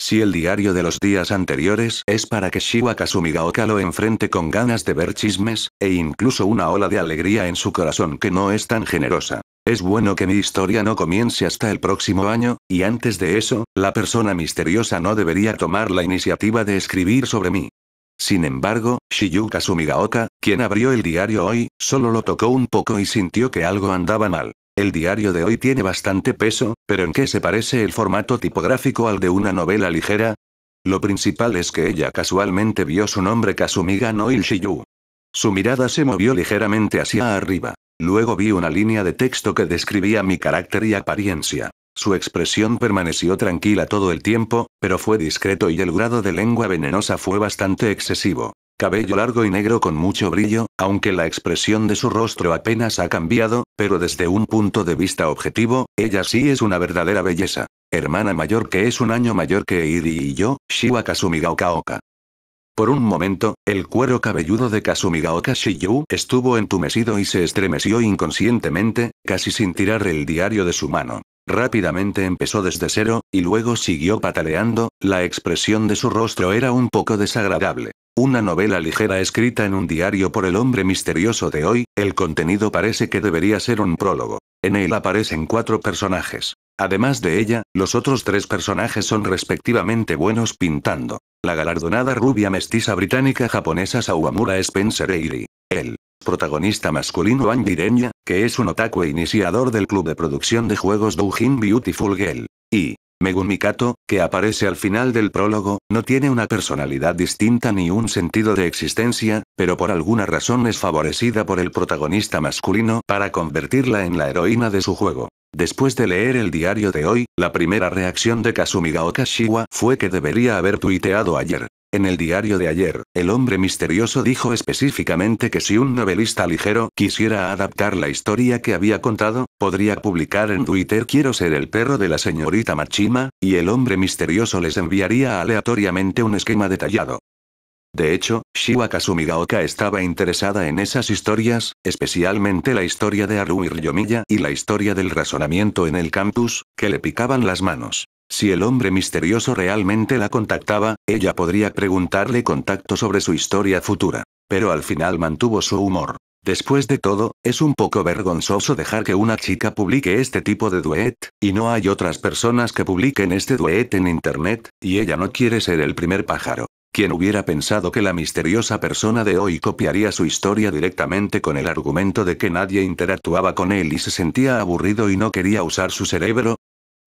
Si el diario de los días anteriores es para que Shiwa Kasumigaoka lo enfrente con ganas de ver chismes, e incluso una ola de alegría en su corazón que no es tan generosa. Es bueno que mi historia no comience hasta el próximo año, y antes de eso, la persona misteriosa no debería tomar la iniciativa de escribir sobre mí. Sin embargo, Shiyuka Kasumigaoka, quien abrió el diario hoy, solo lo tocó un poco y sintió que algo andaba mal. El diario de hoy tiene bastante peso, pero ¿en qué se parece el formato tipográfico al de una novela ligera? Lo principal es que ella casualmente vio su nombre Kasumiga no Shiyu. Su mirada se movió ligeramente hacia arriba. Luego vi una línea de texto que describía mi carácter y apariencia. Su expresión permaneció tranquila todo el tiempo, pero fue discreto y el grado de lengua venenosa fue bastante excesivo. Cabello largo y negro con mucho brillo, aunque la expresión de su rostro apenas ha cambiado, pero desde un punto de vista objetivo, ella sí es una verdadera belleza. Hermana mayor que es un año mayor que Iri y yo, Shiwa Kazumigaokaoka. Por un momento, el cuero cabelludo de Kazumigaoka Shiyu estuvo entumecido y se estremeció inconscientemente, casi sin tirar el diario de su mano. Rápidamente empezó desde cero, y luego siguió pataleando, la expresión de su rostro era un poco desagradable. Una novela ligera escrita en un diario por el hombre misterioso de hoy, el contenido parece que debería ser un prólogo. En él aparecen cuatro personajes. Además de ella, los otros tres personajes son respectivamente buenos pintando. La galardonada rubia mestiza británica japonesa Sawamura Spencer Eiri. El protagonista masculino Renya, que es un otaku iniciador del club de producción de juegos Doujin Beautiful Girl. Y Megumi Kato, que aparece al final del prólogo, no tiene una personalidad distinta ni un sentido de existencia, pero por alguna razón es favorecida por el protagonista masculino para convertirla en la heroína de su juego. Después de leer el diario de hoy, la primera reacción de Kazumiga Okashiwa fue que debería haber tuiteado ayer. En el diario de ayer, el hombre misterioso dijo específicamente que si un novelista ligero quisiera adaptar la historia que había contado, podría publicar en Twitter Quiero ser el perro de la señorita Machima, y el hombre misterioso les enviaría aleatoriamente un esquema detallado. De hecho, Shiwa Kasumigaoka estaba interesada en esas historias, especialmente la historia de Haru y y la historia del razonamiento en el campus, que le picaban las manos. Si el hombre misterioso realmente la contactaba, ella podría preguntarle contacto sobre su historia futura. Pero al final mantuvo su humor. Después de todo, es un poco vergonzoso dejar que una chica publique este tipo de duet, y no hay otras personas que publiquen este duet en internet, y ella no quiere ser el primer pájaro. ¿Quién hubiera pensado que la misteriosa persona de hoy copiaría su historia directamente con el argumento de que nadie interactuaba con él y se sentía aburrido y no quería usar su cerebro?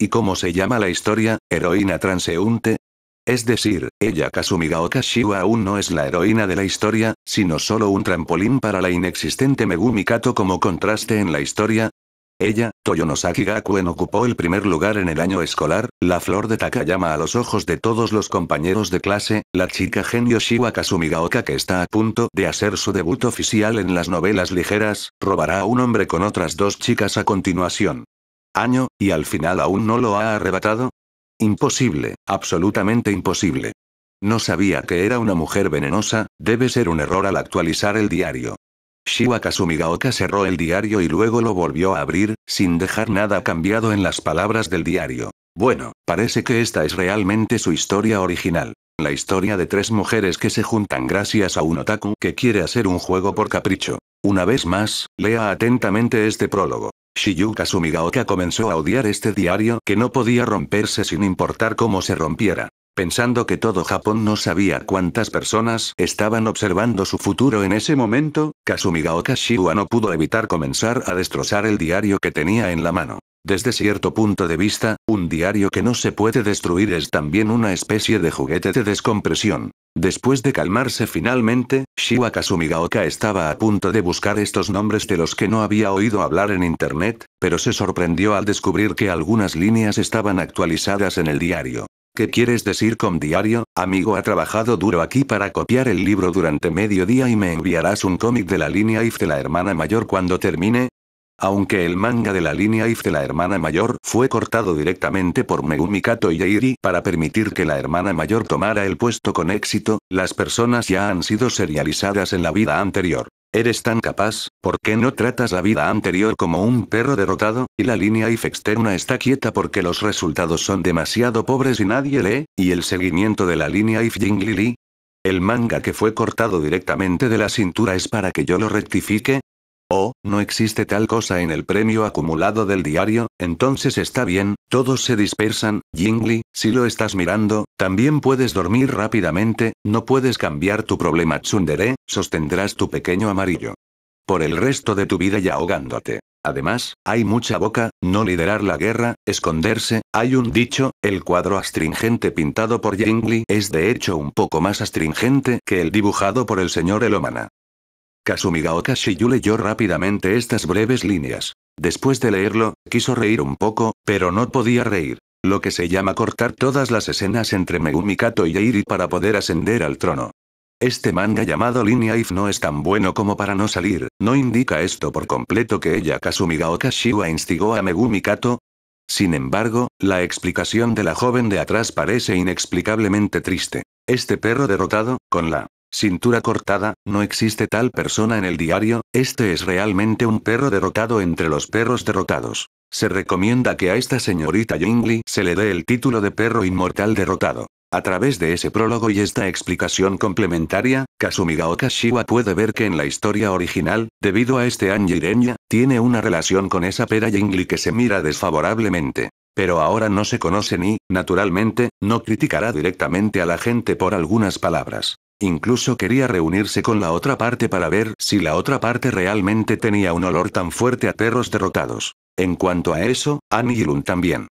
¿Y cómo se llama la historia, heroína transeúnte? Es decir, ella Kasumiga Shiwa aún no es la heroína de la historia, sino solo un trampolín para la inexistente Megumi Kato como contraste en la historia. Ella, Toyonosaki Gakuen ocupó el primer lugar en el año escolar, la flor de Takayama a los ojos de todos los compañeros de clase, la chica genio Shiwa Kasumigaoka que está a punto de hacer su debut oficial en las novelas ligeras, robará a un hombre con otras dos chicas a continuación año, y al final aún no lo ha arrebatado? Imposible, absolutamente imposible. No sabía que era una mujer venenosa, debe ser un error al actualizar el diario. Shiwa Kasumigaoka cerró el diario y luego lo volvió a abrir, sin dejar nada cambiado en las palabras del diario. Bueno, parece que esta es realmente su historia original. La historia de tres mujeres que se juntan gracias a un otaku que quiere hacer un juego por capricho. Una vez más, lea atentamente este prólogo. Shiyuka Kasumigaoka comenzó a odiar este diario que no podía romperse sin importar cómo se rompiera. Pensando que todo Japón no sabía cuántas personas estaban observando su futuro en ese momento, Kasumigaoka Shiwa no pudo evitar comenzar a destrozar el diario que tenía en la mano. Desde cierto punto de vista, un diario que no se puede destruir es también una especie de juguete de descompresión. Después de calmarse finalmente, Shiwa Kasumigaoka estaba a punto de buscar estos nombres de los que no había oído hablar en internet, pero se sorprendió al descubrir que algunas líneas estaban actualizadas en el diario. ¿Qué quieres decir con diario? Amigo ha trabajado duro aquí para copiar el libro durante medio día y me enviarás un cómic de la línea IF de la hermana mayor cuando termine, aunque el manga de la línea IF de la hermana mayor fue cortado directamente por Megumi Kato y Eiri para permitir que la hermana mayor tomara el puesto con éxito, las personas ya han sido serializadas en la vida anterior. Eres tan capaz, ¿por qué no tratas la vida anterior como un perro derrotado? Y la línea IF externa está quieta porque los resultados son demasiado pobres y nadie lee, y el seguimiento de la línea IF Jinglili. El manga que fue cortado directamente de la cintura es para que yo lo rectifique, Oh, no existe tal cosa en el premio acumulado del diario, entonces está bien, todos se dispersan, Jingli, si lo estás mirando, también puedes dormir rápidamente, no puedes cambiar tu problema tsundere, sostendrás tu pequeño amarillo. Por el resto de tu vida y ahogándote. Además, hay mucha boca, no liderar la guerra, esconderse, hay un dicho, el cuadro astringente pintado por Jingli es de hecho un poco más astringente que el dibujado por el señor Elomana. Kasumigaoka Shiyu leyó rápidamente estas breves líneas. Después de leerlo, quiso reír un poco, pero no podía reír. Lo que se llama cortar todas las escenas entre Megumi Kato y Eiri para poder ascender al trono. Este manga llamado Line If no es tan bueno como para no salir, ¿no indica esto por completo que ella Kasumigaoka shiwa instigó a Megumi Kato? Sin embargo, la explicación de la joven de atrás parece inexplicablemente triste. Este perro derrotado, con la Cintura cortada, no existe tal persona en el diario, este es realmente un perro derrotado entre los perros derrotados. Se recomienda que a esta señorita Jingli se le dé el título de perro inmortal derrotado. A través de ese prólogo y esta explicación complementaria, Kasumiga Okashiwa puede ver que en la historia original, debido a este Anjireña, tiene una relación con esa pera Jingli que se mira desfavorablemente. Pero ahora no se conoce ni, naturalmente, no criticará directamente a la gente por algunas palabras. Incluso quería reunirse con la otra parte para ver si la otra parte realmente tenía un olor tan fuerte a perros derrotados. En cuanto a eso, Annie y también.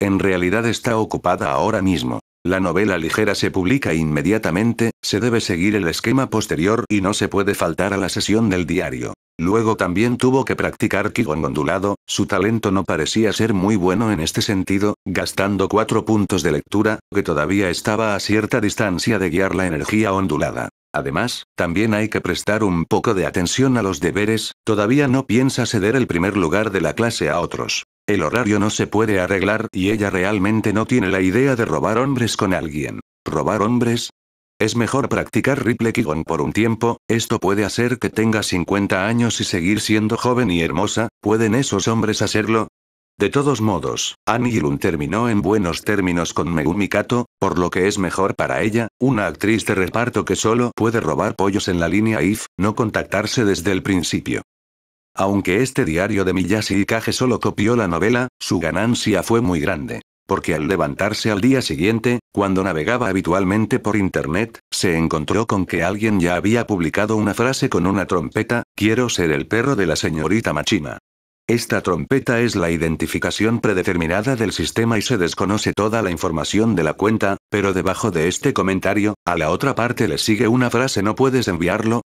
En realidad está ocupada ahora mismo. La novela ligera se publica inmediatamente, se debe seguir el esquema posterior y no se puede faltar a la sesión del diario. Luego también tuvo que practicar Qigong ondulado, su talento no parecía ser muy bueno en este sentido, gastando cuatro puntos de lectura, que todavía estaba a cierta distancia de guiar la energía ondulada. Además, también hay que prestar un poco de atención a los deberes, todavía no piensa ceder el primer lugar de la clase a otros. El horario no se puede arreglar y ella realmente no tiene la idea de robar hombres con alguien. ¿Robar hombres? Es mejor practicar Ripley Kigon por un tiempo, esto puede hacer que tenga 50 años y seguir siendo joven y hermosa, ¿pueden esos hombres hacerlo? De todos modos, Anilun terminó en buenos términos con Megumi Kato, por lo que es mejor para ella, una actriz de reparto que solo puede robar pollos en la línea IF, no contactarse desde el principio. Aunque este diario de Miyashi Ikage solo copió la novela, su ganancia fue muy grande. Porque al levantarse al día siguiente, cuando navegaba habitualmente por internet, se encontró con que alguien ya había publicado una frase con una trompeta, quiero ser el perro de la señorita Machima. Esta trompeta es la identificación predeterminada del sistema y se desconoce toda la información de la cuenta, pero debajo de este comentario, a la otra parte le sigue una frase ¿no puedes enviarlo?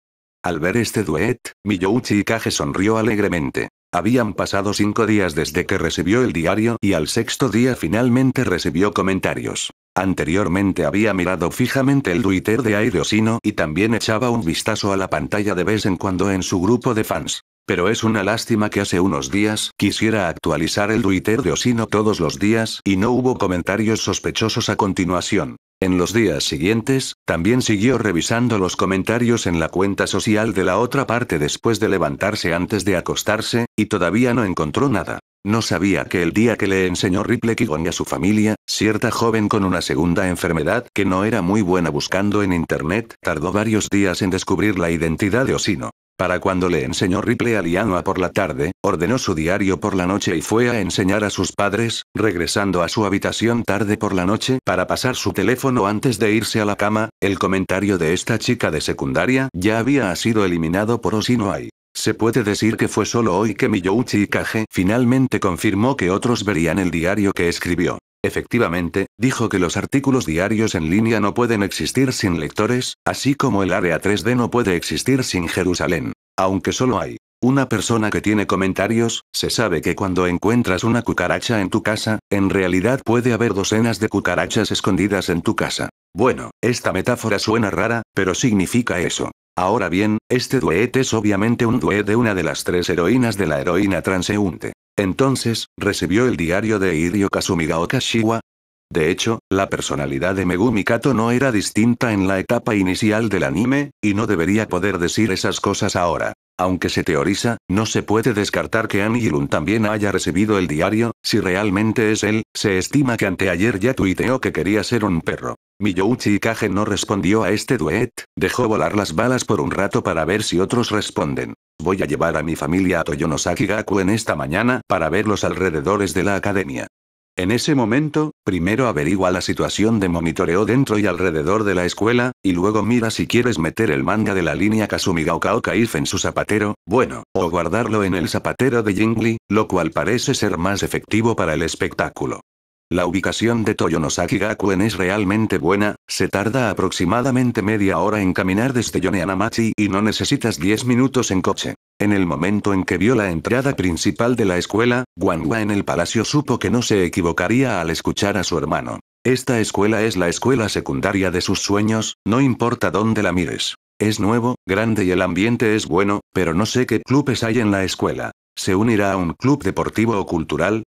Al ver este duet, Miyouchi Kage sonrió alegremente. Habían pasado cinco días desde que recibió el diario y al sexto día finalmente recibió comentarios. Anteriormente había mirado fijamente el Twitter de Aire y también echaba un vistazo a la pantalla de vez en cuando en su grupo de fans. Pero es una lástima que hace unos días quisiera actualizar el Twitter de Osino todos los días y no hubo comentarios sospechosos a continuación. En los días siguientes, también siguió revisando los comentarios en la cuenta social de la otra parte después de levantarse antes de acostarse, y todavía no encontró nada. No sabía que el día que le enseñó Ripley Kigon a su familia, cierta joven con una segunda enfermedad que no era muy buena buscando en internet, tardó varios días en descubrir la identidad de Osino. Para cuando le enseñó Ripley a Lianua por la tarde, ordenó su diario por la noche y fue a enseñar a sus padres, regresando a su habitación tarde por la noche para pasar su teléfono antes de irse a la cama, el comentario de esta chica de secundaria ya había sido eliminado por Osinoai. Se puede decir que fue solo hoy que Miyouchi Kage finalmente confirmó que otros verían el diario que escribió. Efectivamente, dijo que los artículos diarios en línea no pueden existir sin lectores, así como el área 3D no puede existir sin Jerusalén. Aunque solo hay una persona que tiene comentarios, se sabe que cuando encuentras una cucaracha en tu casa, en realidad puede haber docenas de cucarachas escondidas en tu casa. Bueno, esta metáfora suena rara, pero significa eso. Ahora bien, este duet es obviamente un duet de una de las tres heroínas de la heroína transeúnte. Entonces, recibió el diario de Irio Kasumiga shiwa De hecho, la personalidad de Megumi Kato no era distinta en la etapa inicial del anime, y no debería poder decir esas cosas ahora. Aunque se teoriza, no se puede descartar que Anilun también haya recibido el diario, si realmente es él, se estima que anteayer ya tuiteó que quería ser un perro. Miyouchi Kage no respondió a este duet, dejó volar las balas por un rato para ver si otros responden. Voy a llevar a mi familia a Toyonosaki-gaku en esta mañana para ver los alrededores de la academia. En ese momento, primero averigua la situación de monitoreo dentro y alrededor de la escuela, y luego mira si quieres meter el manga de la línea Gaokaoka Kaif en su zapatero, bueno, o guardarlo en el zapatero de Jingli, lo cual parece ser más efectivo para el espectáculo. La ubicación de Toyonosaki-gakuen es realmente buena, se tarda aproximadamente media hora en caminar desde Yoneanamachi y no necesitas 10 minutos en coche. En el momento en que vio la entrada principal de la escuela, Wanwa en el palacio supo que no se equivocaría al escuchar a su hermano. Esta escuela es la escuela secundaria de sus sueños, no importa dónde la mires. Es nuevo, grande y el ambiente es bueno, pero no sé qué clubes hay en la escuela. ¿Se unirá a un club deportivo o cultural?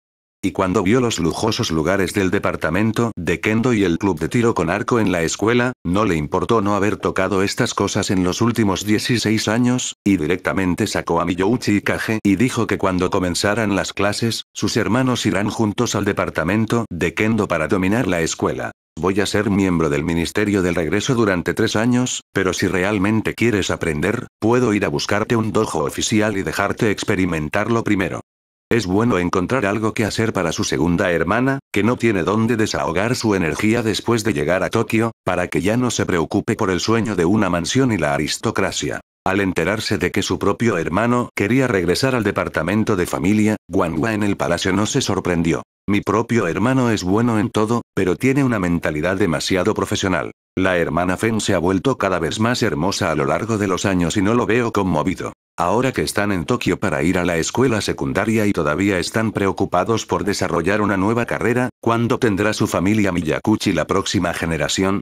Y cuando vio los lujosos lugares del departamento de Kendo y el club de tiro con arco en la escuela, no le importó no haber tocado estas cosas en los últimos 16 años, y directamente sacó a Miyouchi Kage y dijo que cuando comenzaran las clases, sus hermanos irán juntos al departamento de Kendo para dominar la escuela. Voy a ser miembro del Ministerio del Regreso durante tres años, pero si realmente quieres aprender, puedo ir a buscarte un dojo oficial y dejarte experimentarlo primero. Es bueno encontrar algo que hacer para su segunda hermana, que no tiene dónde desahogar su energía después de llegar a Tokio, para que ya no se preocupe por el sueño de una mansión y la aristocracia. Al enterarse de que su propio hermano quería regresar al departamento de familia, Guangua en el palacio no se sorprendió. Mi propio hermano es bueno en todo, pero tiene una mentalidad demasiado profesional. La hermana Fen se ha vuelto cada vez más hermosa a lo largo de los años y no lo veo conmovido. Ahora que están en Tokio para ir a la escuela secundaria y todavía están preocupados por desarrollar una nueva carrera, ¿cuándo tendrá su familia Miyakuchi la próxima generación?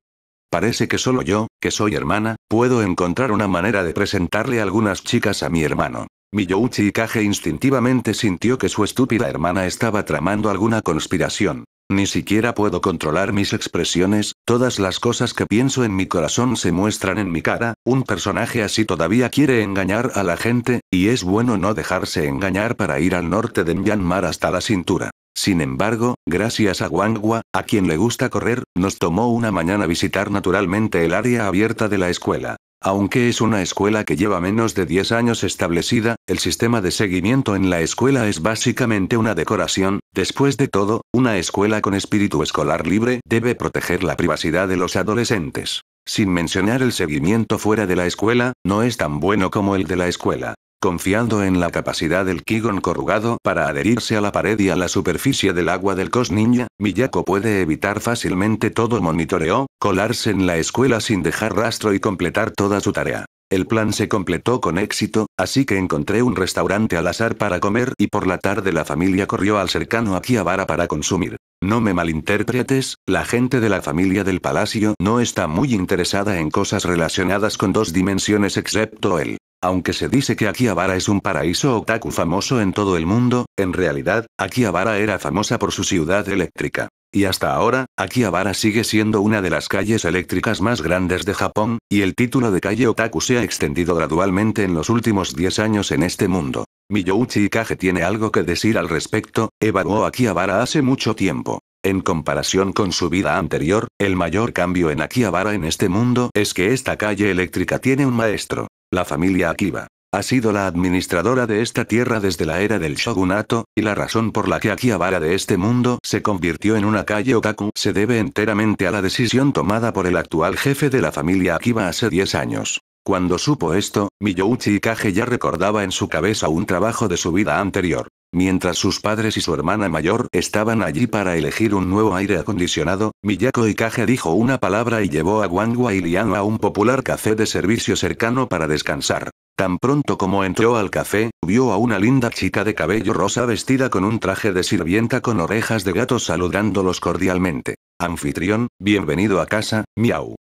Parece que solo yo, que soy hermana, puedo encontrar una manera de presentarle algunas chicas a mi hermano. Miyouchi Kage instintivamente sintió que su estúpida hermana estaba tramando alguna conspiración. Ni siquiera puedo controlar mis expresiones, todas las cosas que pienso en mi corazón se muestran en mi cara, un personaje así todavía quiere engañar a la gente, y es bueno no dejarse engañar para ir al norte de Myanmar hasta la cintura. Sin embargo, gracias a Wangwa, a quien le gusta correr, nos tomó una mañana visitar naturalmente el área abierta de la escuela. Aunque es una escuela que lleva menos de 10 años establecida, el sistema de seguimiento en la escuela es básicamente una decoración, después de todo, una escuela con espíritu escolar libre debe proteger la privacidad de los adolescentes. Sin mencionar el seguimiento fuera de la escuela, no es tan bueno como el de la escuela confiando en la capacidad del Kigon corrugado para adherirse a la pared y a la superficie del agua del Cosniña Miyako puede evitar fácilmente todo monitoreo, colarse en la escuela sin dejar rastro y completar toda su tarea. El plan se completó con éxito, así que encontré un restaurante al azar para comer y por la tarde la familia corrió al cercano Akihabara para consumir. No me malinterpretes, la gente de la familia del palacio no está muy interesada en cosas relacionadas con dos dimensiones excepto él. Aunque se dice que Akihabara es un paraíso otaku famoso en todo el mundo, en realidad, Akihabara era famosa por su ciudad eléctrica. Y hasta ahora, Akihabara sigue siendo una de las calles eléctricas más grandes de Japón, y el título de calle otaku se ha extendido gradualmente en los últimos 10 años en este mundo. Miyouchi Ikage tiene algo que decir al respecto, evaluó Akihabara hace mucho tiempo. En comparación con su vida anterior, el mayor cambio en Akihabara en este mundo es que esta calle eléctrica tiene un maestro. La familia Akiba. Ha sido la administradora de esta tierra desde la era del shogunato, y la razón por la que Akihabara de este mundo se convirtió en una calle otaku se debe enteramente a la decisión tomada por el actual jefe de la familia Akiba hace 10 años. Cuando supo esto, Miyouchi Kage ya recordaba en su cabeza un trabajo de su vida anterior. Mientras sus padres y su hermana mayor estaban allí para elegir un nuevo aire acondicionado, Miyako Ikage dijo una palabra y llevó a Wang Lian a un popular café de servicio cercano para descansar. Tan pronto como entró al café, vio a una linda chica de cabello rosa vestida con un traje de sirvienta con orejas de gato saludándolos cordialmente. Anfitrión, bienvenido a casa, miau.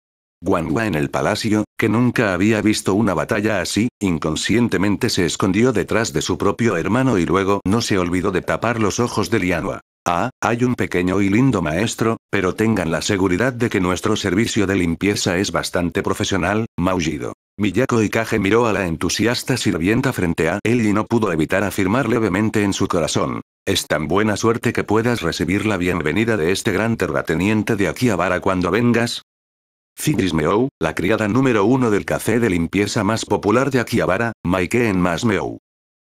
Guangua en el palacio, que nunca había visto una batalla así, inconscientemente se escondió detrás de su propio hermano y luego no se olvidó de tapar los ojos de Lianwa. Ah, hay un pequeño y lindo maestro, pero tengan la seguridad de que nuestro servicio de limpieza es bastante profesional, maullido. Miyako Ikage miró a la entusiasta sirvienta frente a él y no pudo evitar afirmar levemente en su corazón. Es tan buena suerte que puedas recibir la bienvenida de este gran terrateniente de aquí a Vara cuando vengas, Figris Meow, la criada número uno del café de limpieza más popular de Akihabara, Maikeen en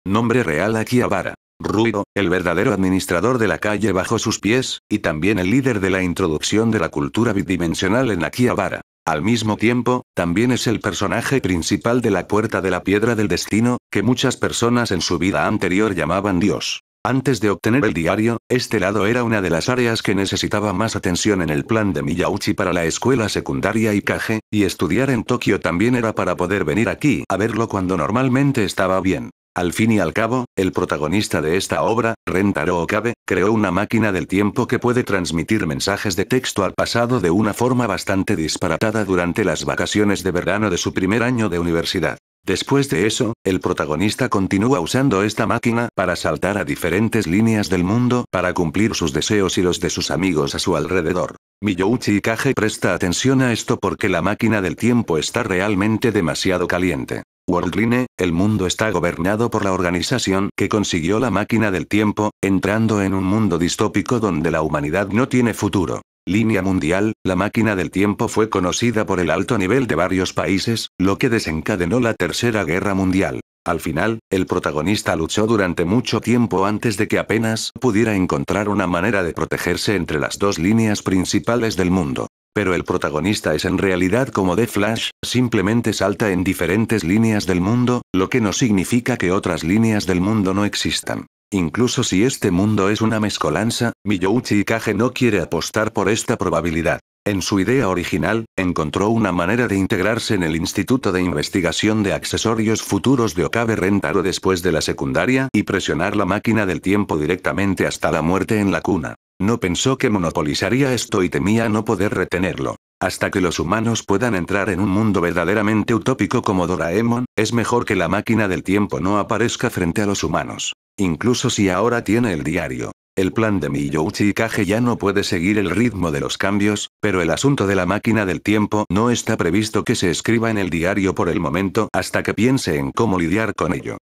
Nombre real Akihabara. Ruido, el verdadero administrador de la calle bajo sus pies, y también el líder de la introducción de la cultura bidimensional en Akihabara. Al mismo tiempo, también es el personaje principal de la Puerta de la Piedra del Destino, que muchas personas en su vida anterior llamaban Dios. Antes de obtener el diario, este lado era una de las áreas que necesitaba más atención en el plan de Miyauchi para la escuela secundaria y Kage. y estudiar en Tokio también era para poder venir aquí a verlo cuando normalmente estaba bien. Al fin y al cabo, el protagonista de esta obra, Rentaro Okabe, creó una máquina del tiempo que puede transmitir mensajes de texto al pasado de una forma bastante disparatada durante las vacaciones de verano de su primer año de universidad. Después de eso, el protagonista continúa usando esta máquina para saltar a diferentes líneas del mundo para cumplir sus deseos y los de sus amigos a su alrededor. Miyouchi Kage presta atención a esto porque la máquina del tiempo está realmente demasiado caliente. Worldline, el mundo está gobernado por la organización que consiguió la máquina del tiempo, entrando en un mundo distópico donde la humanidad no tiene futuro línea mundial, la máquina del tiempo fue conocida por el alto nivel de varios países, lo que desencadenó la Tercera Guerra Mundial. Al final, el protagonista luchó durante mucho tiempo antes de que apenas pudiera encontrar una manera de protegerse entre las dos líneas principales del mundo. Pero el protagonista es en realidad como The Flash, simplemente salta en diferentes líneas del mundo, lo que no significa que otras líneas del mundo no existan. Incluso si este mundo es una mezcolanza, Miyouchi Kage no quiere apostar por esta probabilidad. En su idea original, encontró una manera de integrarse en el Instituto de Investigación de Accesorios Futuros de Okabe Rentaro después de la secundaria y presionar la máquina del tiempo directamente hasta la muerte en la cuna. No pensó que monopolizaría esto y temía no poder retenerlo. Hasta que los humanos puedan entrar en un mundo verdaderamente utópico como Doraemon, es mejor que la máquina del tiempo no aparezca frente a los humanos. Incluso si ahora tiene el diario. El plan de Miyouchi Kage ya no puede seguir el ritmo de los cambios, pero el asunto de la máquina del tiempo no está previsto que se escriba en el diario por el momento hasta que piense en cómo lidiar con ello.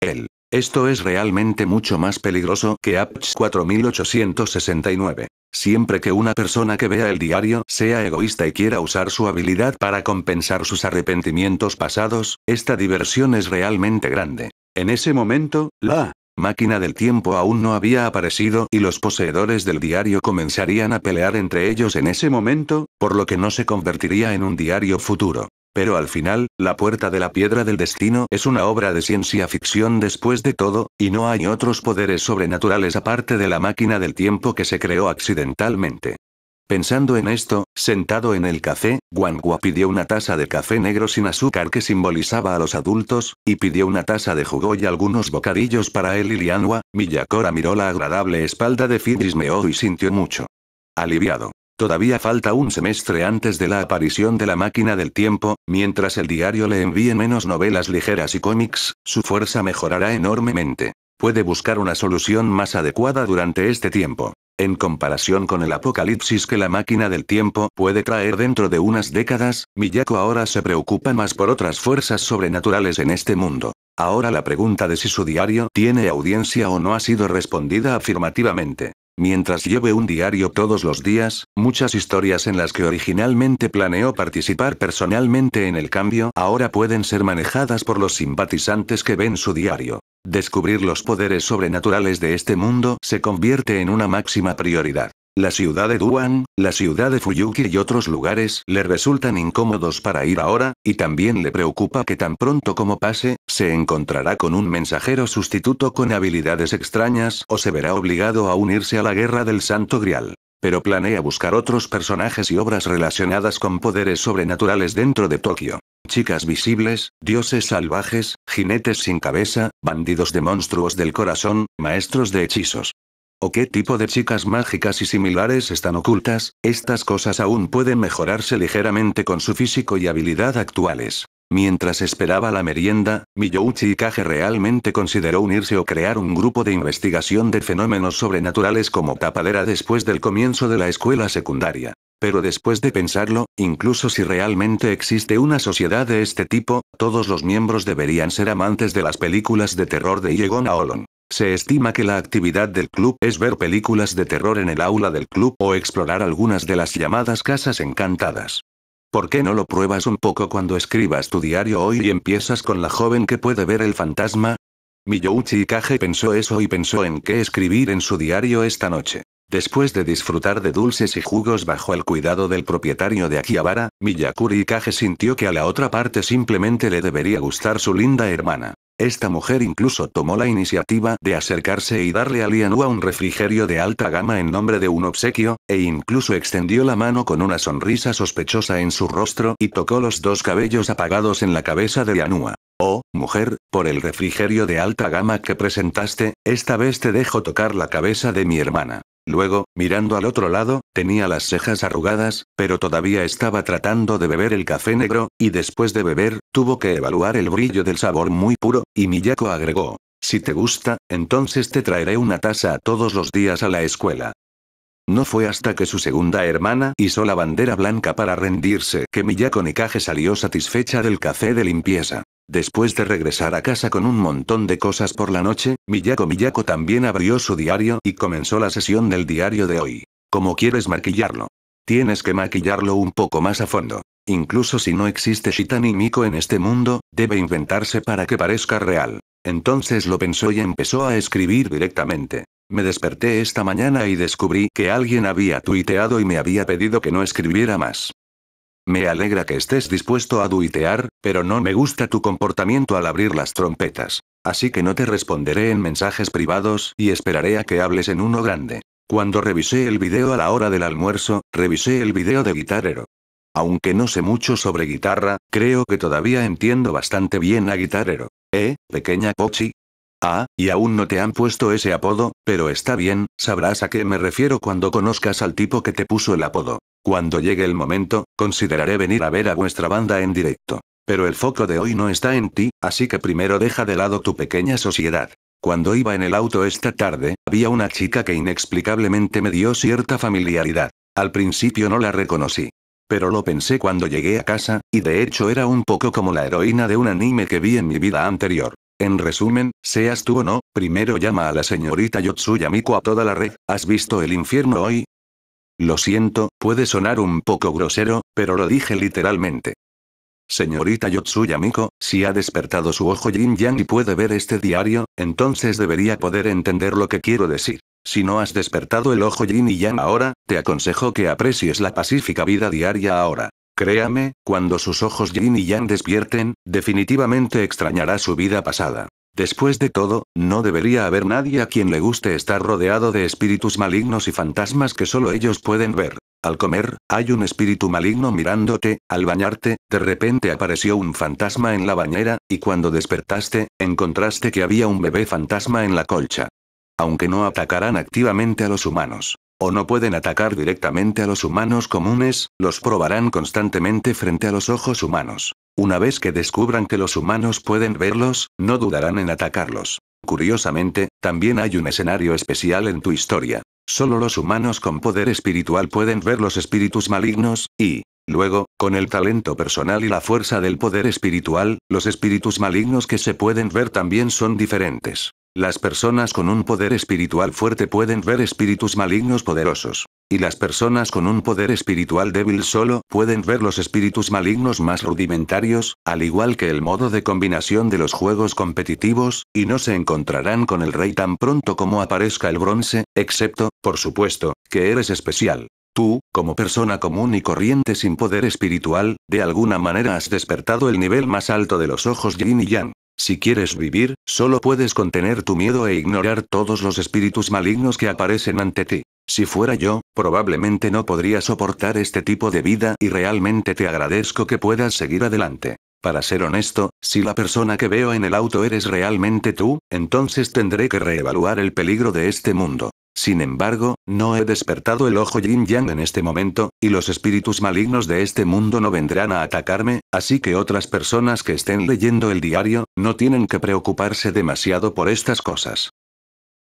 Él. Esto es realmente mucho más peligroso que Apps 4869. Siempre que una persona que vea el diario sea egoísta y quiera usar su habilidad para compensar sus arrepentimientos pasados, esta diversión es realmente grande. En ese momento, la máquina del tiempo aún no había aparecido y los poseedores del diario comenzarían a pelear entre ellos en ese momento, por lo que no se convertiría en un diario futuro. Pero al final, La puerta de la piedra del destino es una obra de ciencia ficción después de todo, y no hay otros poderes sobrenaturales aparte de la máquina del tiempo que se creó accidentalmente. Pensando en esto, sentado en el café, Guangua pidió una taza de café negro sin azúcar que simbolizaba a los adultos, y pidió una taza de jugo y algunos bocadillos para él y Lianhua. Miyakora miró la agradable espalda de Meo y sintió mucho. Aliviado. Todavía falta un semestre antes de la aparición de la máquina del tiempo, mientras el diario le envíe menos novelas ligeras y cómics, su fuerza mejorará enormemente. Puede buscar una solución más adecuada durante este tiempo en comparación con el apocalipsis que la máquina del tiempo puede traer dentro de unas décadas, Miyako ahora se preocupa más por otras fuerzas sobrenaturales en este mundo. Ahora la pregunta de si su diario tiene audiencia o no ha sido respondida afirmativamente mientras lleve un diario todos los días, muchas historias en las que originalmente planeó participar personalmente en el cambio ahora pueden ser manejadas por los simpatizantes que ven su diario. Descubrir los poderes sobrenaturales de este mundo se convierte en una máxima prioridad. La ciudad de Duan, la ciudad de Fuyuki y otros lugares le resultan incómodos para ir ahora, y también le preocupa que tan pronto como pase, se encontrará con un mensajero sustituto con habilidades extrañas o se verá obligado a unirse a la guerra del Santo Grial. Pero planea buscar otros personajes y obras relacionadas con poderes sobrenaturales dentro de Tokio. Chicas visibles, dioses salvajes, jinetes sin cabeza, bandidos de monstruos del corazón, maestros de hechizos. ¿O qué tipo de chicas mágicas y similares están ocultas? Estas cosas aún pueden mejorarse ligeramente con su físico y habilidad actuales. Mientras esperaba la merienda, Miyouchi Kage realmente consideró unirse o crear un grupo de investigación de fenómenos sobrenaturales como tapadera después del comienzo de la escuela secundaria. Pero después de pensarlo, incluso si realmente existe una sociedad de este tipo, todos los miembros deberían ser amantes de las películas de terror de Yegon Aolon. Se estima que la actividad del club es ver películas de terror en el aula del club o explorar algunas de las llamadas casas encantadas. ¿Por qué no lo pruebas un poco cuando escribas tu diario hoy y empiezas con la joven que puede ver el fantasma? Miyouchi Kage pensó eso y pensó en qué escribir en su diario esta noche. Después de disfrutar de dulces y jugos bajo el cuidado del propietario de Akihabara, Miyakuri Kage sintió que a la otra parte simplemente le debería gustar su linda hermana. Esta mujer incluso tomó la iniciativa de acercarse y darle a Lianhua un refrigerio de alta gama en nombre de un obsequio, e incluso extendió la mano con una sonrisa sospechosa en su rostro y tocó los dos cabellos apagados en la cabeza de Lianhua. Oh, mujer, por el refrigerio de alta gama que presentaste, esta vez te dejo tocar la cabeza de mi hermana. Luego, mirando al otro lado, tenía las cejas arrugadas, pero todavía estaba tratando de beber el café negro, y después de beber, tuvo que evaluar el brillo del sabor muy puro, y Miyako agregó. Si te gusta, entonces te traeré una taza todos los días a la escuela. No fue hasta que su segunda hermana hizo la bandera blanca para rendirse que Miyako Nikage salió satisfecha del café de limpieza. Después de regresar a casa con un montón de cosas por la noche, Miyako Miyako también abrió su diario y comenzó la sesión del diario de hoy. ¿Cómo quieres maquillarlo? Tienes que maquillarlo un poco más a fondo. Incluso si no existe Shitani Miko en este mundo, debe inventarse para que parezca real. Entonces lo pensó y empezó a escribir directamente. Me desperté esta mañana y descubrí que alguien había tuiteado y me había pedido que no escribiera más. Me alegra que estés dispuesto a tuitear, pero no me gusta tu comportamiento al abrir las trompetas. Así que no te responderé en mensajes privados y esperaré a que hables en uno grande. Cuando revisé el video a la hora del almuerzo, revisé el video de Guitarero. Aunque no sé mucho sobre guitarra, creo que todavía entiendo bastante bien a Guitarero. ¿Eh, pequeña Pochi? Ah, y aún no te han puesto ese apodo, pero está bien, sabrás a qué me refiero cuando conozcas al tipo que te puso el apodo. Cuando llegue el momento, consideraré venir a ver a vuestra banda en directo. Pero el foco de hoy no está en ti, así que primero deja de lado tu pequeña sociedad. Cuando iba en el auto esta tarde, había una chica que inexplicablemente me dio cierta familiaridad. Al principio no la reconocí, pero lo pensé cuando llegué a casa, y de hecho era un poco como la heroína de un anime que vi en mi vida anterior. En resumen, seas tú o no, primero llama a la señorita Yotsuya Miko a toda la red, ¿has visto el infierno hoy? Lo siento, puede sonar un poco grosero, pero lo dije literalmente. Señorita Yotsuya Miko, si ha despertado su ojo Jin Yang y puede ver este diario, entonces debería poder entender lo que quiero decir. Si no has despertado el ojo yin y yang ahora, te aconsejo que aprecies la pacífica vida diaria ahora. Créame, cuando sus ojos yin y yang despierten, definitivamente extrañará su vida pasada. Después de todo, no debería haber nadie a quien le guste estar rodeado de espíritus malignos y fantasmas que solo ellos pueden ver. Al comer, hay un espíritu maligno mirándote, al bañarte, de repente apareció un fantasma en la bañera, y cuando despertaste, encontraste que había un bebé fantasma en la colcha aunque no atacarán activamente a los humanos. O no pueden atacar directamente a los humanos comunes, los probarán constantemente frente a los ojos humanos. Una vez que descubran que los humanos pueden verlos, no dudarán en atacarlos. Curiosamente, también hay un escenario especial en tu historia. Solo los humanos con poder espiritual pueden ver los espíritus malignos, y, Luego, con el talento personal y la fuerza del poder espiritual, los espíritus malignos que se pueden ver también son diferentes. Las personas con un poder espiritual fuerte pueden ver espíritus malignos poderosos. Y las personas con un poder espiritual débil solo pueden ver los espíritus malignos más rudimentarios, al igual que el modo de combinación de los juegos competitivos, y no se encontrarán con el rey tan pronto como aparezca el bronce, excepto, por supuesto, que eres especial. Tú, como persona común y corriente sin poder espiritual, de alguna manera has despertado el nivel más alto de los ojos yin y yang. Si quieres vivir, solo puedes contener tu miedo e ignorar todos los espíritus malignos que aparecen ante ti. Si fuera yo, probablemente no podría soportar este tipo de vida y realmente te agradezco que puedas seguir adelante. Para ser honesto, si la persona que veo en el auto eres realmente tú, entonces tendré que reevaluar el peligro de este mundo. Sin embargo, no he despertado el ojo Yin Yang en este momento, y los espíritus malignos de este mundo no vendrán a atacarme, así que otras personas que estén leyendo el diario, no tienen que preocuparse demasiado por estas cosas.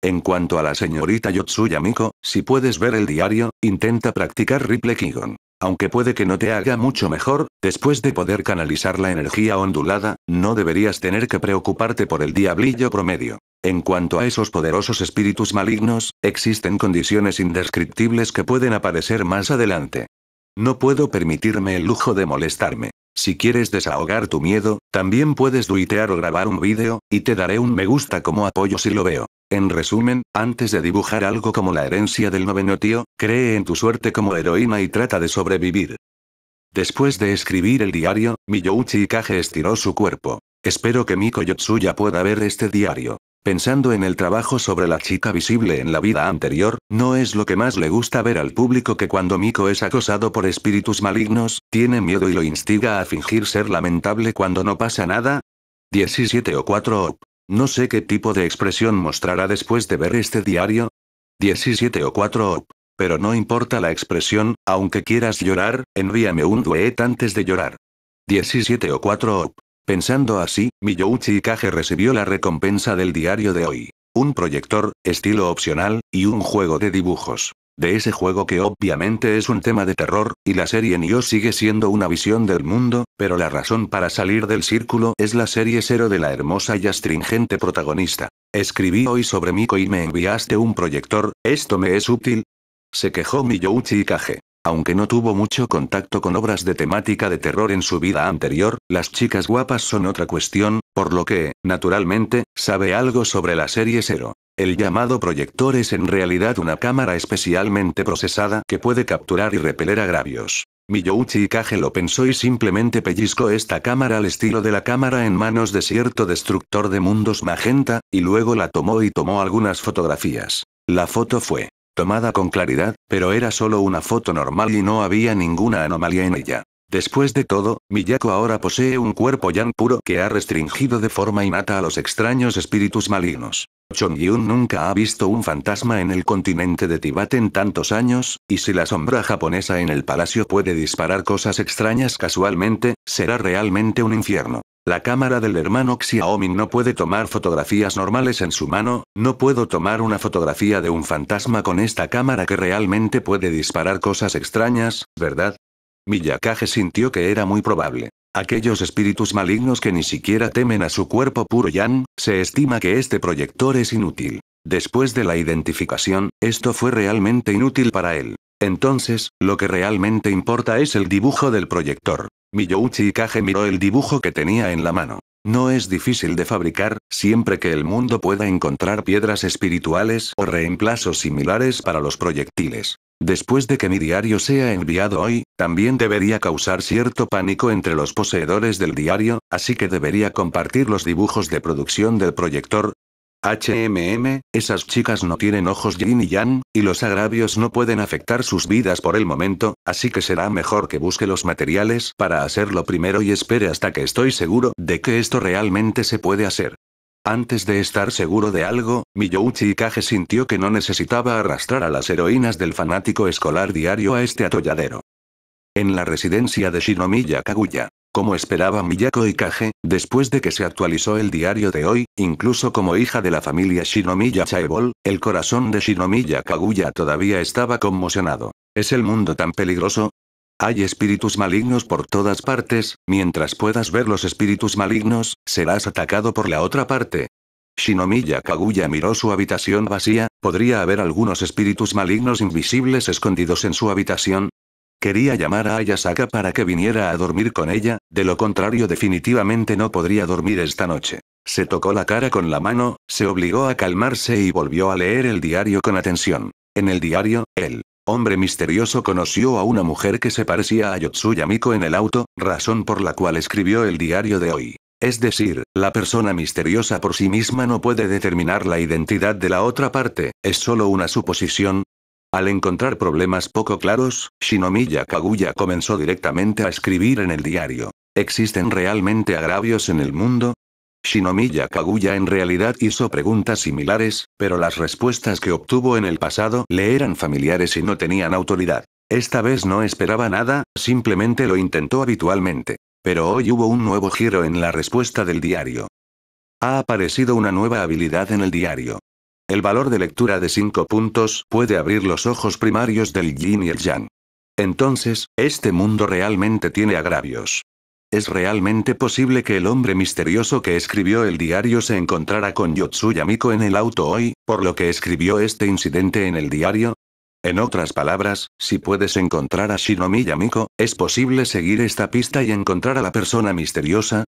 En cuanto a la señorita Yotsuya Miko, si puedes ver el diario, intenta practicar Ripple Kigon. Aunque puede que no te haga mucho mejor, después de poder canalizar la energía ondulada, no deberías tener que preocuparte por el diablillo promedio. En cuanto a esos poderosos espíritus malignos, existen condiciones indescriptibles que pueden aparecer más adelante. No puedo permitirme el lujo de molestarme. Si quieres desahogar tu miedo, también puedes duitear o grabar un vídeo, y te daré un me gusta como apoyo si lo veo. En resumen, antes de dibujar algo como la herencia del noveno tío, cree en tu suerte como heroína y trata de sobrevivir. Después de escribir el diario, Miyouchi Kage estiró su cuerpo. Espero que Miko Yotsuya pueda ver este diario. Pensando en el trabajo sobre la chica visible en la vida anterior, no es lo que más le gusta ver al público que cuando Miko es acosado por espíritus malignos, tiene miedo y lo instiga a fingir ser lamentable cuando no pasa nada. 17 o 4 op. No sé qué tipo de expresión mostrará después de ver este diario. 17 o 4 op. Pero no importa la expresión, aunque quieras llorar, envíame un duet antes de llorar. 17 o 4 op. Pensando así, Miyouchi Kage recibió la recompensa del diario de hoy. Un proyector, estilo opcional, y un juego de dibujos de ese juego que obviamente es un tema de terror, y la serie Nioh sigue siendo una visión del mundo, pero la razón para salir del círculo es la serie 0 de la hermosa y astringente protagonista. Escribí hoy sobre Miko y me enviaste un proyector, ¿esto me es útil? Se quejó Miyouchi Kage. Aunque no tuvo mucho contacto con obras de temática de terror en su vida anterior, las chicas guapas son otra cuestión, por lo que, naturalmente, sabe algo sobre la serie 0. El llamado proyector es en realidad una cámara especialmente procesada que puede capturar y repeler agravios. Miyouchi Kage lo pensó y simplemente pellizcó esta cámara al estilo de la cámara en manos de cierto destructor de mundos magenta, y luego la tomó y tomó algunas fotografías. La foto fue tomada con claridad, pero era solo una foto normal y no había ninguna anomalía en ella. Después de todo, Miyako ahora posee un cuerpo yan puro que ha restringido de forma innata a los extraños espíritus malignos. Chongyun nunca ha visto un fantasma en el continente de Tibet en tantos años, y si la sombra japonesa en el palacio puede disparar cosas extrañas casualmente, será realmente un infierno. La cámara del hermano Xiaomi no puede tomar fotografías normales en su mano, no puedo tomar una fotografía de un fantasma con esta cámara que realmente puede disparar cosas extrañas, ¿verdad? Miyakage sintió que era muy probable. Aquellos espíritus malignos que ni siquiera temen a su cuerpo puro Yan, se estima que este proyector es inútil. Después de la identificación, esto fue realmente inútil para él. Entonces, lo que realmente importa es el dibujo del proyector. Miyouchi Kage miró el dibujo que tenía en la mano. No es difícil de fabricar, siempre que el mundo pueda encontrar piedras espirituales o reemplazos similares para los proyectiles. Después de que mi diario sea enviado hoy, también debería causar cierto pánico entre los poseedores del diario, así que debería compartir los dibujos de producción del proyector. HMM, esas chicas no tienen ojos yin y yang, y los agravios no pueden afectar sus vidas por el momento, así que será mejor que busque los materiales para hacerlo primero y espere hasta que estoy seguro de que esto realmente se puede hacer. Antes de estar seguro de algo, Miyouchi Kage sintió que no necesitaba arrastrar a las heroínas del fanático escolar diario a este atolladero. En la residencia de Shinomiya Kaguya. Como esperaba Miyako y después de que se actualizó el diario de hoy, incluso como hija de la familia Shinomiya Chaebol, el corazón de Shinomiya Kaguya todavía estaba conmocionado. ¿Es el mundo tan peligroso? Hay espíritus malignos por todas partes, mientras puedas ver los espíritus malignos, serás atacado por la otra parte. Shinomiya Kaguya miró su habitación vacía, ¿podría haber algunos espíritus malignos invisibles escondidos en su habitación? Quería llamar a Ayasaka para que viniera a dormir con ella, de lo contrario definitivamente no podría dormir esta noche. Se tocó la cara con la mano, se obligó a calmarse y volvió a leer el diario con atención. En el diario, él hombre misterioso conoció a una mujer que se parecía a Yotsuya Miko en el auto, razón por la cual escribió el diario de hoy. Es decir, la persona misteriosa por sí misma no puede determinar la identidad de la otra parte, es solo una suposición. Al encontrar problemas poco claros, Shinomiya Kaguya comenzó directamente a escribir en el diario. ¿Existen realmente agravios en el mundo? Shinomiya Kaguya en realidad hizo preguntas similares, pero las respuestas que obtuvo en el pasado le eran familiares y no tenían autoridad. Esta vez no esperaba nada, simplemente lo intentó habitualmente. Pero hoy hubo un nuevo giro en la respuesta del diario. Ha aparecido una nueva habilidad en el diario. El valor de lectura de 5 puntos puede abrir los ojos primarios del yin y el yang. Entonces, este mundo realmente tiene agravios. ¿Es realmente posible que el hombre misterioso que escribió el diario se encontrara con Yotsuya Miko en el auto hoy, por lo que escribió este incidente en el diario? En otras palabras, si puedes encontrar a Shinomiya Miko, ¿es posible seguir esta pista y encontrar a la persona misteriosa?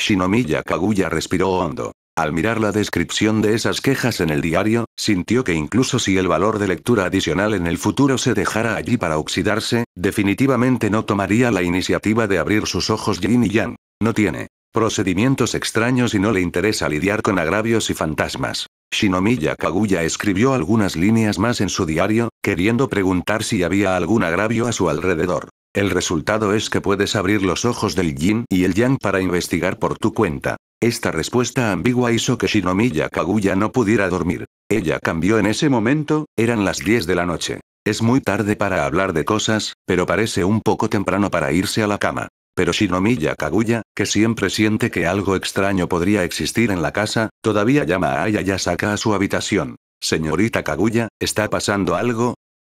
Shinomiya Kaguya respiró hondo. Al mirar la descripción de esas quejas en el diario, sintió que incluso si el valor de lectura adicional en el futuro se dejara allí para oxidarse, definitivamente no tomaría la iniciativa de abrir sus ojos yin y yang. No tiene procedimientos extraños y no le interesa lidiar con agravios y fantasmas. Shinomiya Kaguya escribió algunas líneas más en su diario, queriendo preguntar si había algún agravio a su alrededor. El resultado es que puedes abrir los ojos del yin y el yang para investigar por tu cuenta. Esta respuesta ambigua hizo que Shinomiya Kaguya no pudiera dormir. Ella cambió en ese momento, eran las 10 de la noche. Es muy tarde para hablar de cosas, pero parece un poco temprano para irse a la cama. Pero Shinomiya Kaguya, que siempre siente que algo extraño podría existir en la casa, todavía llama a Aya saca a su habitación. Señorita Kaguya, ¿está pasando algo?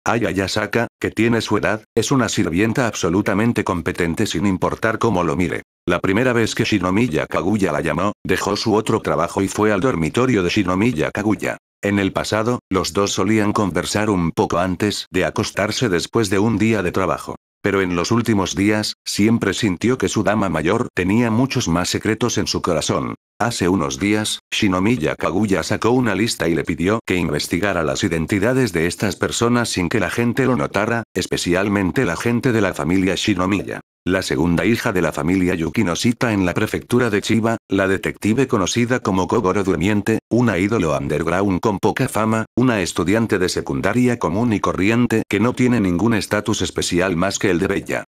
Aya Yasaka, que tiene su edad, es una sirvienta absolutamente competente sin importar cómo lo mire. La primera vez que Shinomiya Kaguya la llamó, dejó su otro trabajo y fue al dormitorio de Shinomiya Kaguya. En el pasado, los dos solían conversar un poco antes de acostarse después de un día de trabajo. Pero en los últimos días, siempre sintió que su dama mayor tenía muchos más secretos en su corazón. Hace unos días, Shinomiya Kaguya sacó una lista y le pidió que investigara las identidades de estas personas sin que la gente lo notara, especialmente la gente de la familia Shinomiya. La segunda hija de la familia Yukinosita en la prefectura de Chiba, la detective conocida como Kogoro Durmiente, una ídolo underground con poca fama, una estudiante de secundaria común y corriente que no tiene ningún estatus especial más que el de bella.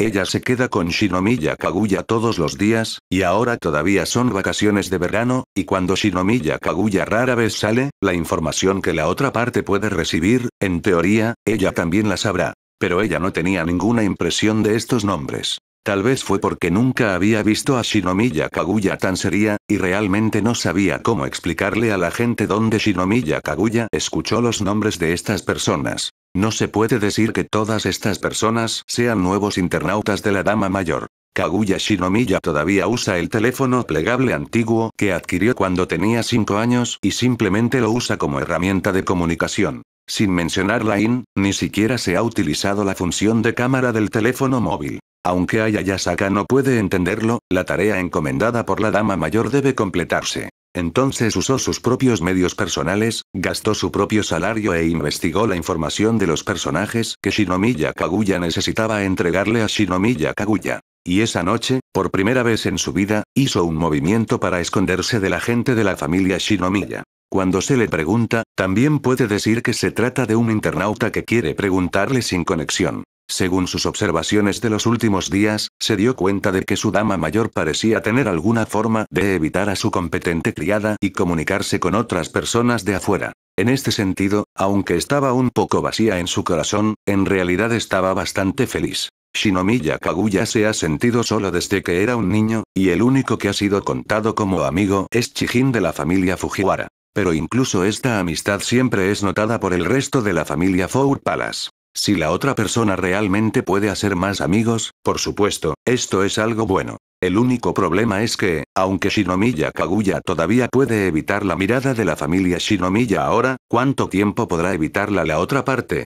Ella se queda con Shinomiya Kaguya todos los días, y ahora todavía son vacaciones de verano, y cuando Shinomiya Kaguya rara vez sale, la información que la otra parte puede recibir, en teoría, ella también la sabrá. Pero ella no tenía ninguna impresión de estos nombres. Tal vez fue porque nunca había visto a Shinomiya Kaguya tan seria, y realmente no sabía cómo explicarle a la gente dónde Shinomiya Kaguya escuchó los nombres de estas personas. No se puede decir que todas estas personas sean nuevos internautas de la Dama Mayor. Kaguya Shinomiya todavía usa el teléfono plegable antiguo que adquirió cuando tenía 5 años y simplemente lo usa como herramienta de comunicación. Sin mencionar la in, ni siquiera se ha utilizado la función de cámara del teléfono móvil. Aunque Yasaka no puede entenderlo, la tarea encomendada por la dama mayor debe completarse. Entonces usó sus propios medios personales, gastó su propio salario e investigó la información de los personajes que Shinomiya Kaguya necesitaba entregarle a Shinomiya Kaguya. Y esa noche, por primera vez en su vida, hizo un movimiento para esconderse de la gente de la familia Shinomiya. Cuando se le pregunta, también puede decir que se trata de un internauta que quiere preguntarle sin conexión. Según sus observaciones de los últimos días, se dio cuenta de que su dama mayor parecía tener alguna forma de evitar a su competente criada y comunicarse con otras personas de afuera. En este sentido, aunque estaba un poco vacía en su corazón, en realidad estaba bastante feliz. Shinomiya Kaguya se ha sentido solo desde que era un niño, y el único que ha sido contado como amigo es Chijin de la familia Fujiwara. Pero incluso esta amistad siempre es notada por el resto de la familia Four Palace. Si la otra persona realmente puede hacer más amigos, por supuesto, esto es algo bueno. El único problema es que, aunque Shinomiya Kaguya todavía puede evitar la mirada de la familia Shinomiya ahora, ¿cuánto tiempo podrá evitarla la otra parte?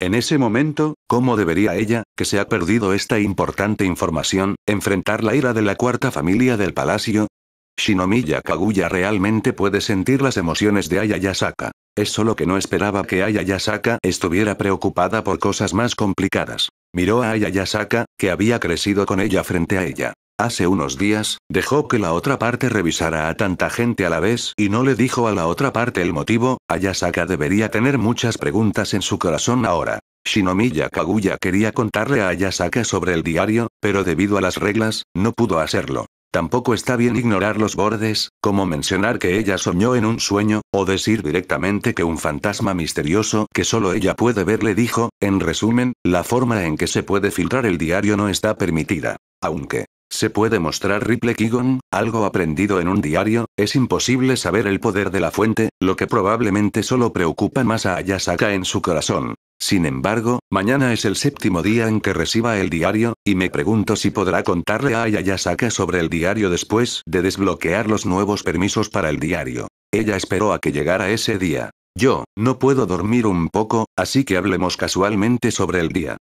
En ese momento, ¿cómo debería ella, que se ha perdido esta importante información, enfrentar la ira de la cuarta familia del palacio? Shinomiya Kaguya realmente puede sentir las emociones de Ayayasaka Es solo que no esperaba que Ayayasaka estuviera preocupada por cosas más complicadas. Miró a Ayayasaka, que había crecido con ella frente a ella. Hace unos días, dejó que la otra parte revisara a tanta gente a la vez y no le dijo a la otra parte el motivo, Ayasaka debería tener muchas preguntas en su corazón ahora. Shinomiya Kaguya quería contarle a Ayasaka sobre el diario, pero debido a las reglas, no pudo hacerlo. Tampoco está bien ignorar los bordes, como mencionar que ella soñó en un sueño, o decir directamente que un fantasma misterioso que solo ella puede ver le dijo, en resumen, la forma en que se puede filtrar el diario no está permitida. Aunque se puede mostrar Ripley Keegan, algo aprendido en un diario, es imposible saber el poder de la fuente, lo que probablemente solo preocupa más a Ayasaka en su corazón. Sin embargo, mañana es el séptimo día en que reciba el diario, y me pregunto si podrá contarle a Ayayasaka sobre el diario después de desbloquear los nuevos permisos para el diario. Ella esperó a que llegara ese día. Yo, no puedo dormir un poco, así que hablemos casualmente sobre el día.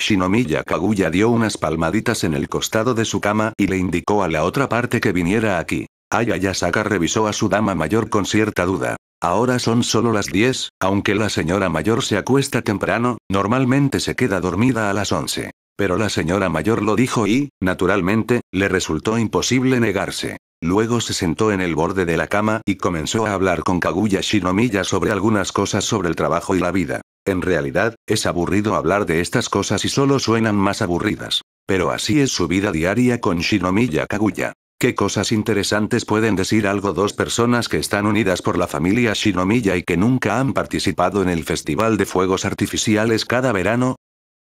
Shinomiya Kaguya dio unas palmaditas en el costado de su cama y le indicó a la otra parte que viniera aquí. Ayayasaka revisó a su dama mayor con cierta duda. Ahora son solo las 10, aunque la señora mayor se acuesta temprano, normalmente se queda dormida a las 11. Pero la señora mayor lo dijo y, naturalmente, le resultó imposible negarse. Luego se sentó en el borde de la cama y comenzó a hablar con Kaguya Shinomiya sobre algunas cosas sobre el trabajo y la vida. En realidad, es aburrido hablar de estas cosas y solo suenan más aburridas. Pero así es su vida diaria con Shinomiya Kaguya. ¿Qué cosas interesantes pueden decir algo dos personas que están unidas por la familia Shinomiya y que nunca han participado en el Festival de Fuegos Artificiales cada verano?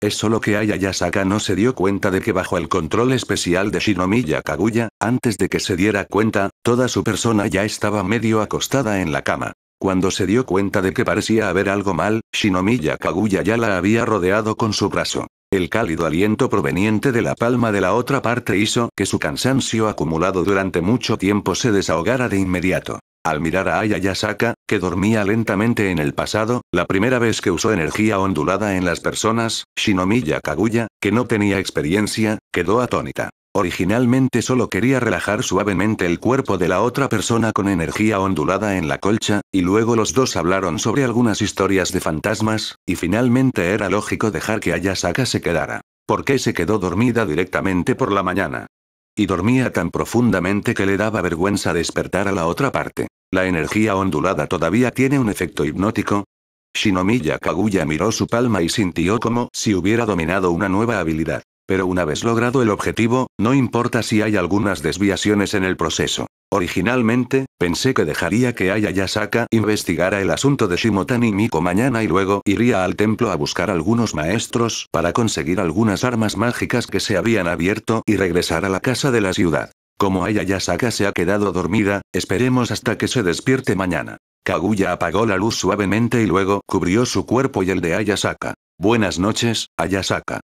Es solo que Yasaka no se dio cuenta de que bajo el control especial de Shinomiya Kaguya, antes de que se diera cuenta, toda su persona ya estaba medio acostada en la cama. Cuando se dio cuenta de que parecía haber algo mal, Shinomiya Kaguya ya la había rodeado con su brazo. El cálido aliento proveniente de la palma de la otra parte hizo que su cansancio acumulado durante mucho tiempo se desahogara de inmediato. Al mirar a Aya Yasaka, que dormía lentamente en el pasado, la primera vez que usó energía ondulada en las personas, Shinomiya Kaguya, que no tenía experiencia, quedó atónita. Originalmente solo quería relajar suavemente el cuerpo de la otra persona con energía ondulada en la colcha, y luego los dos hablaron sobre algunas historias de fantasmas, y finalmente era lógico dejar que Ayasaka se quedara. Porque se quedó dormida directamente por la mañana? Y dormía tan profundamente que le daba vergüenza despertar a la otra parte. La energía ondulada todavía tiene un efecto hipnótico, Shinomiya Kaguya miró su palma y sintió como si hubiera dominado una nueva habilidad. Pero una vez logrado el objetivo, no importa si hay algunas desviaciones en el proceso. Originalmente, pensé que dejaría que Ayayasaka investigara el asunto de Shimotani Miko mañana y luego iría al templo a buscar algunos maestros para conseguir algunas armas mágicas que se habían abierto y regresar a la casa de la ciudad. Como Ayayasaka se ha quedado dormida, esperemos hasta que se despierte mañana. Kaguya apagó la luz suavemente y luego cubrió su cuerpo y el de Ayasaka. Buenas noches, Ayasaka.